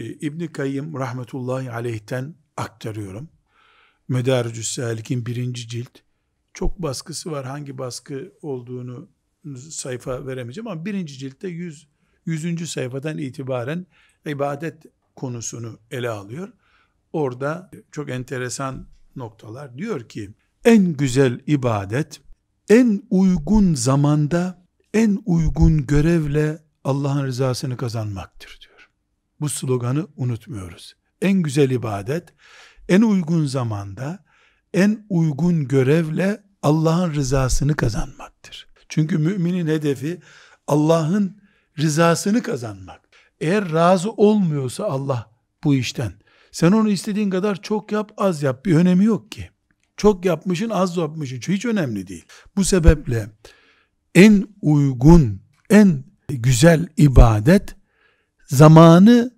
e, İbni Kayyım rahmetullahi aleyhten aktarıyorum. Medarücü Salik'in birinci cilt. Çok baskısı var. Hangi baskı olduğunu sayfa veremeyeceğim ama birinci ciltte 100, yüzüncü sayfadan itibaren ibadet konusunu ele alıyor. Orada çok enteresan noktalar diyor ki en güzel ibadet en uygun zamanda en uygun görevle Allah'ın rızasını kazanmaktır diyor bu sloganı unutmuyoruz. En güzel ibadet, en uygun zamanda, en uygun görevle Allah'ın rızasını kazanmaktır. Çünkü müminin hedefi Allah'ın rızasını kazanmak. Eğer razı olmuyorsa Allah bu işten, sen onu istediğin kadar çok yap, az yap, bir önemi yok ki. Çok yapmışın, az yapmışın, hiç önemli değil. Bu sebeple en uygun, en güzel ibadet, zamanı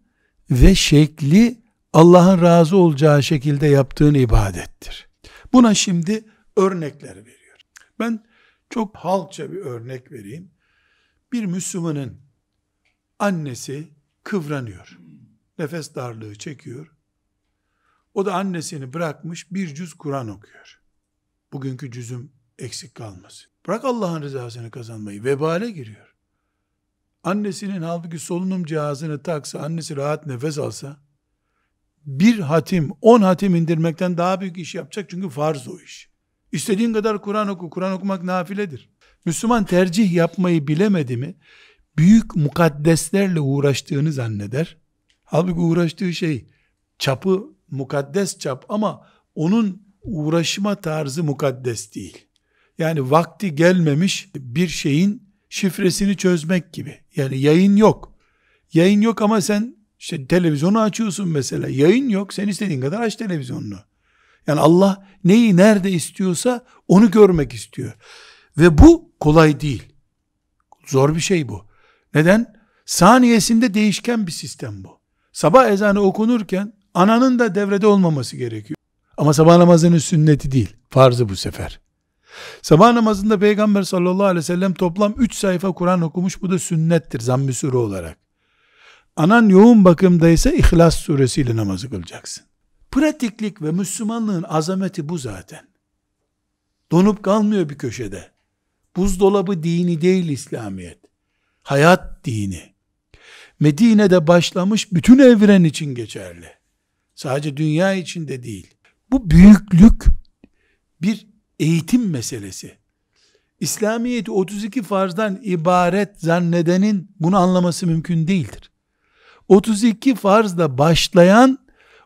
ve şekli Allah'ın razı olacağı şekilde yaptığın ibadettir. Buna şimdi örnekler veriyor. Ben çok halkça bir örnek vereyim. Bir Müslümanın annesi kıvranıyor. Nefes darlığı çekiyor. O da annesini bırakmış bir cüz Kur'an okuyor. Bugünkü cüzüm eksik kalmasın. Bırak Allah'ın rızasını kazanmayı. Vebale giriyor annesinin halbuki solunum cihazını taksa, annesi rahat nefes alsa, bir hatim, on hatim indirmekten daha büyük iş yapacak çünkü farz o iş. İstediğin kadar Kur'an oku, Kur'an okumak nafiledir. Müslüman tercih yapmayı bilemedi mi, büyük mukaddeslerle uğraştığını zanneder. Halbuki uğraştığı şey, çapı mukaddes çap ama onun uğraşma tarzı mukaddes değil. Yani vakti gelmemiş bir şeyin şifresini çözmek gibi. Yani yayın yok. Yayın yok ama sen işte televizyonu açıyorsun mesela. Yayın yok. Sen istediğin kadar aç televizyonunu. Yani Allah neyi nerede istiyorsa onu görmek istiyor. Ve bu kolay değil. Zor bir şey bu. Neden? Saniyesinde değişken bir sistem bu. Sabah ezanı okunurken ananın da devrede olmaması gerekiyor. Ama sabah namazının sünneti değil. Farzı bu sefer. Sabah namazında Peygamber sallallahu aleyhi ve sellem toplam 3 sayfa Kur'an okumuş. Bu da sünnettir zamm-ı sure olarak. Anan yoğun bakımdaysa İhlas suresiyle namazı kılacaksın. Pratiklik ve Müslümanlığın azameti bu zaten. Donup kalmıyor bir köşede. Buzdolabı dini değil İslamiyet. Hayat dini. Medine'de başlamış bütün evren için geçerli. Sadece dünya içinde değil. Bu büyüklük bir eğitim meselesi. İslamiyeti 32 farzdan ibaret zannedenin bunu anlaması mümkün değildir. 32 farzla başlayan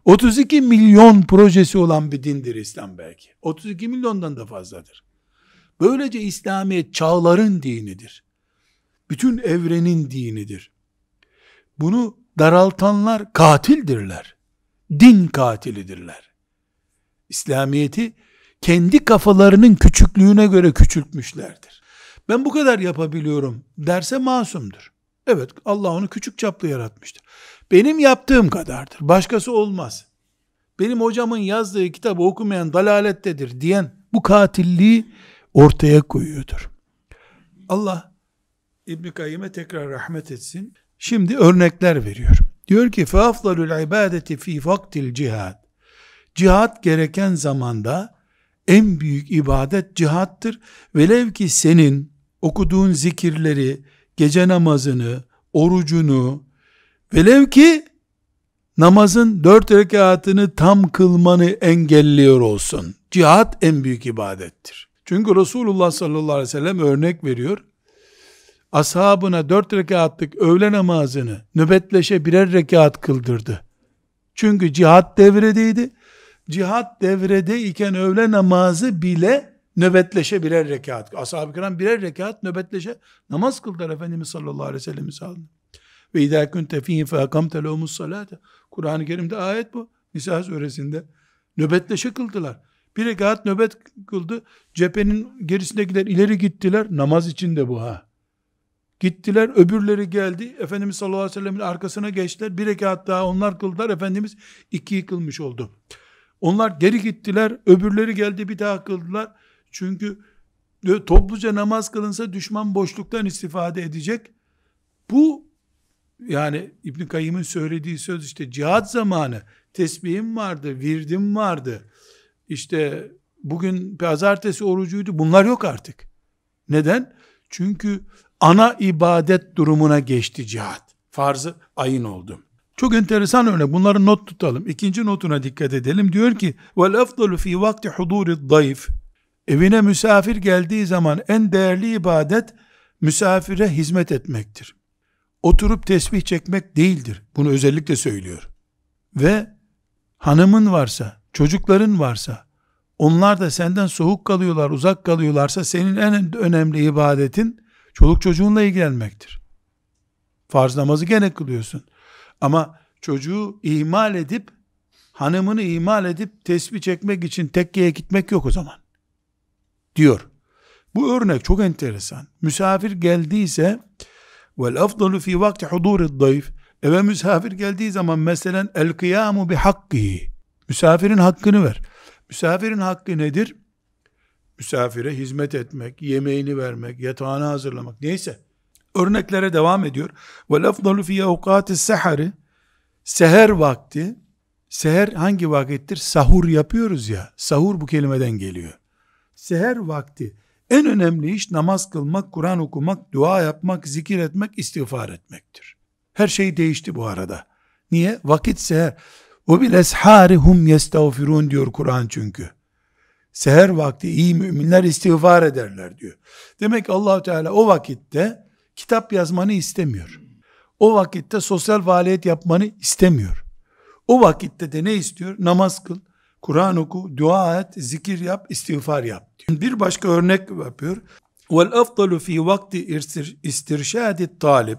32 milyon projesi olan bir dindir İslam belki. 32 milyondan da fazladır. Böylece İslamiyet çağların dinidir. Bütün evrenin dinidir. Bunu daraltanlar katildirler. Din katilidirler. İslamiyeti kendi kafalarının küçüklüğüne göre küçültmüşlerdir. Ben bu kadar yapabiliyorum derse masumdur. Evet Allah onu küçük çaplı yaratmıştır. Benim yaptığım kadardır. Başkası olmaz. Benim hocamın yazdığı kitabı okumayan dalalettedir diyen bu katilliği ortaya koyuyordur. Allah İbn Kayyime tekrar rahmet etsin. Şimdi örnekler veriyor. Diyor ki: "Faflalul ibadeti fi vaktil cihad." Cihad gereken zamanda en büyük ibadet cihattır. Velev ki senin okuduğun zikirleri, gece namazını, orucunu, velev ki namazın dört rekatını tam kılmanı engelliyor olsun. Cihat en büyük ibadettir. Çünkü Resulullah sallallahu aleyhi ve sellem örnek veriyor. Ashabına dört rekatlık öğle namazını nöbetleşe birer rekat kıldırdı. Çünkü cihat devredeydi cihat devrede iken öğle namazı bile nöbetleşe birer rekat. Ashab-ı kiram birer rekat nöbetleşe namaz kıldılar Efendimiz sallallahu aleyhi ve sellem sağlığında. Ve idâ kunte fîhî fe akamte lehumus salâte. Kur'an-ı Kerim'de ayet bu. Nisa suresinde. Nöbetleşe kıldılar. Bir rekat nöbet kıldı. Cephenin gerisindekiler ileri gittiler. Namaz içinde bu ha. Gittiler öbürleri geldi. Efendimiz sallallahu aleyhi ve sellemin arkasına geçtiler. Bir rekat daha onlar kıldılar. Efendimiz ikiyi kılmış oldu. Onlar geri gittiler, öbürleri geldi bir daha kıldılar. Çünkü e, topluca namaz kılınsa düşman boşluktan istifade edecek. Bu yani İbn Kayyım'ın söylediği söz işte cihat zamanı tesbihim vardı, virdim vardı. İşte bugün pazartesi orucuydu. Bunlar yok artık. Neden? Çünkü ana ibadet durumuna geçti cihat. Farzı ayın oldu. Çok enteresan örnek. Bunları not tutalım. İkinci notuna dikkat edelim. Diyor ki: "Vel efdalu fi vakti huduri'd dayf." Evine misafir geldiği zaman en değerli ibadet misafire hizmet etmektir. Oturup tesbih çekmek değildir. Bunu özellikle söylüyor. Ve hanımın varsa, çocukların varsa, onlar da senden soğuk kalıyorlar, uzak kalıyorlarsa senin en önemli ibadetin çoluk çocuğunla ilgilenmektir. Farz namazı gene kılıyorsun. Ama çocuğu ihmal edip, hanımını ihmal edip tesbih çekmek için tekkeye gitmek yok o zaman. Diyor. Bu örnek çok enteresan. Misafir geldiyse vel afdalu fi vakti hudurid dayf eve misafir geldiği zaman mesela el kıyamu bi hakkı misafirin hakkını ver. Misafirin hakkı nedir? Misafire hizmet etmek, yemeğini vermek, yatağını hazırlamak neyse örneklere devam ediyor. Ve afdalu fi awqatis sehari seher vakti seher hangi vakittir? Sahur yapıyoruz ya. Sahur bu kelimeden geliyor. Seher vakti en önemli iş namaz kılmak, Kur'an okumak, dua yapmak, zikir etmek, istiğfar etmektir. Her şey değişti bu arada. Niye? Vakit seher. O bil eshari hum yestağfirun diyor Kur'an çünkü. Seher vakti iyi müminler istiğfar ederler diyor. Demek Allahu Teala o vakitte kitap yazmanı istemiyor. O vakitte sosyal faaliyet yapmanı istemiyor. O vakitte de ne istiyor? Namaz kıl, Kur'an oku, dua et, zikir yap, istiğfar yap diyor. Bir başka örnek yapıyor. Vel afdalu fi vakti istirşadi talib.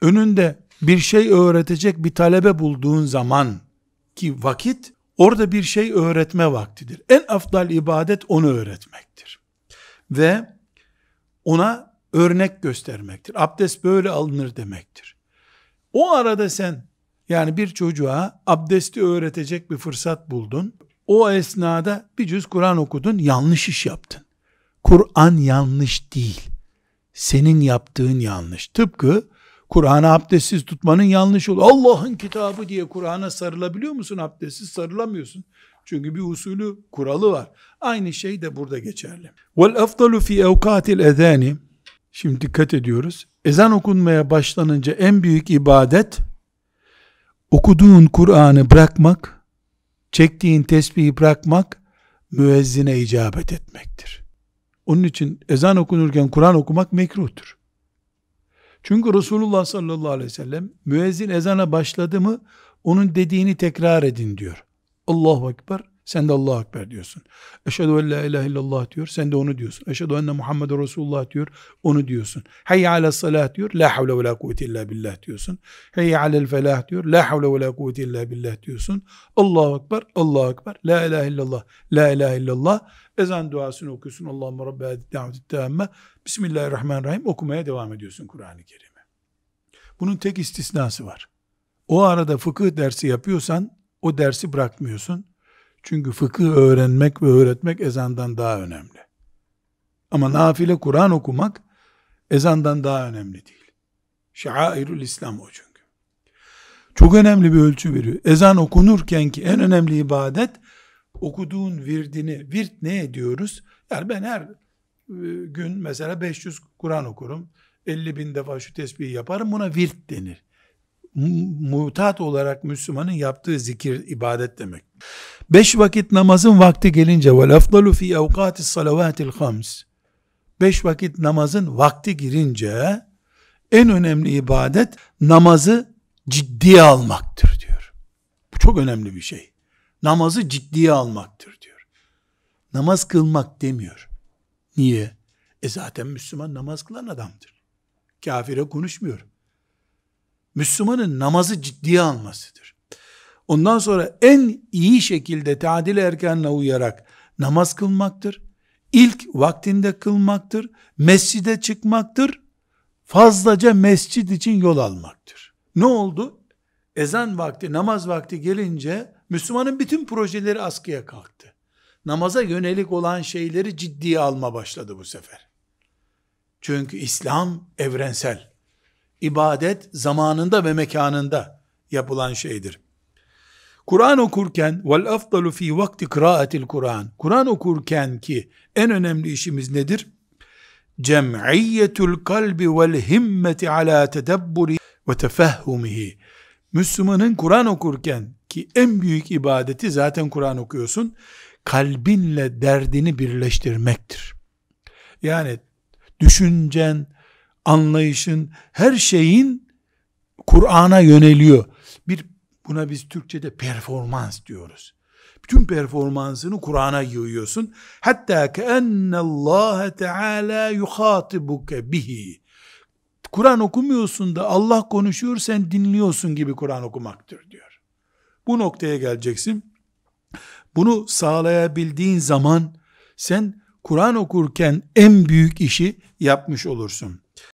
Önünde bir şey öğretecek bir talebe bulduğun zaman ki vakit orada bir şey öğretme vaktidir. En afdal ibadet onu öğretmektir. Ve ona örnek göstermektir. Abdest böyle alınır demektir. O arada sen yani bir çocuğa abdesti öğretecek bir fırsat buldun. O esnada bir cüz Kur'an okudun, yanlış iş yaptın. Kur'an yanlış değil. Senin yaptığın yanlış. Tıpkı Kur'an'ı abdestsiz tutmanın yanlış olur. Allah'ın kitabı diye Kur'an'a sarılabiliyor musun? Abdestsiz sarılamıyorsun. Çünkü bir usulü, kuralı var. Aynı şey de burada geçerli. Vel efdalu fi evkatil ezani Şimdi dikkat ediyoruz. Ezan okunmaya başlanınca en büyük ibadet okuduğun Kur'an'ı bırakmak, çektiğin tesbihi bırakmak, müezzine icabet etmektir. Onun için ezan okunurken Kur'an okumak mekruhtur. Çünkü Resulullah sallallahu aleyhi ve sellem müezzin ezana başladı mı onun dediğini tekrar edin diyor. Allahu Ekber. Sen de Allahu Ekber diyorsun. Eşhedü en la ilahe illallah diyor. Sen de onu diyorsun. Eşhedü enne Muhammeden Resulullah diyor. Onu diyorsun. Hayye ala salah diyor. La havle ve la kuvvete illa billah diyorsun. Hayye ala felah diyor. La havle ve la kuvvete illa billah diyorsun. Allahu Ekber, Allahu Ekber. La ilahe illallah, la ilahe illallah. Ezan duasını okuyorsun. Allahümme Rabbe adet davet taamme. Bismillahirrahmanirrahim. Okumaya devam ediyorsun Kur'an-ı Kerim'i. Bunun tek istisnası var. O arada fıkıh dersi yapıyorsan o dersi bırakmıyorsun. Çünkü fıkıh öğrenmek ve öğretmek ezandan daha önemli. Ama nafile Kur'an okumak ezandan daha önemli değil. Şairül İslam o çünkü. Çok önemli bir ölçü veriyor. Ezan okunurken ki en önemli ibadet okuduğun virdini, virt ne ediyoruz? Yani ben her e, gün mesela 500 Kur'an okurum. 50 bin defa şu tesbihi yaparım. Buna virt denir mutat olarak Müslümanın yaptığı zikir, ibadet demek. Beş vakit namazın vakti gelince ve lafdalu fi evkati salavatil hams beş vakit namazın vakti girince en önemli ibadet namazı ciddiye almaktır diyor. Bu çok önemli bir şey. Namazı ciddiye almaktır diyor. Namaz kılmak demiyor. Niye? E zaten Müslüman namaz kılan adamdır. Kafire konuşmuyor. Müslümanın namazı ciddiye almasıdır. Ondan sonra en iyi şekilde tadil erkenle uyarak namaz kılmaktır. İlk vaktinde kılmaktır. Mescide çıkmaktır. Fazlaca mescid için yol almaktır. Ne oldu? Ezan vakti, namaz vakti gelince Müslümanın bütün projeleri askıya kalktı. Namaza yönelik olan şeyleri ciddiye alma başladı bu sefer. Çünkü İslam evrensel ibadet zamanında ve mekanında yapılan şeydir. Kur'an okurken vel afdalu fi vakti kıraatil Kur'an. Kur'an okurken ki en önemli işimiz nedir? Cem'iyyetul kalbi vel himmeti ala tedebburi ve tefahhumihi. Müslümanın Kur'an okurken ki en büyük ibadeti zaten Kur'an okuyorsun. Kalbinle derdini birleştirmektir. Yani düşüncen, anlayışın, her şeyin Kur'an'a yöneliyor. Bir buna biz Türkçe'de performans diyoruz. Bütün performansını Kur'an'a yığıyorsun. Hatta ki Allah Teala yuhatibuke bihi. Kur'an okumuyorsun da Allah konuşuyor sen dinliyorsun gibi Kur'an okumaktır diyor. Bu noktaya geleceksin. Bunu sağlayabildiğin zaman sen Kur'an okurken en büyük işi yapmış olursun.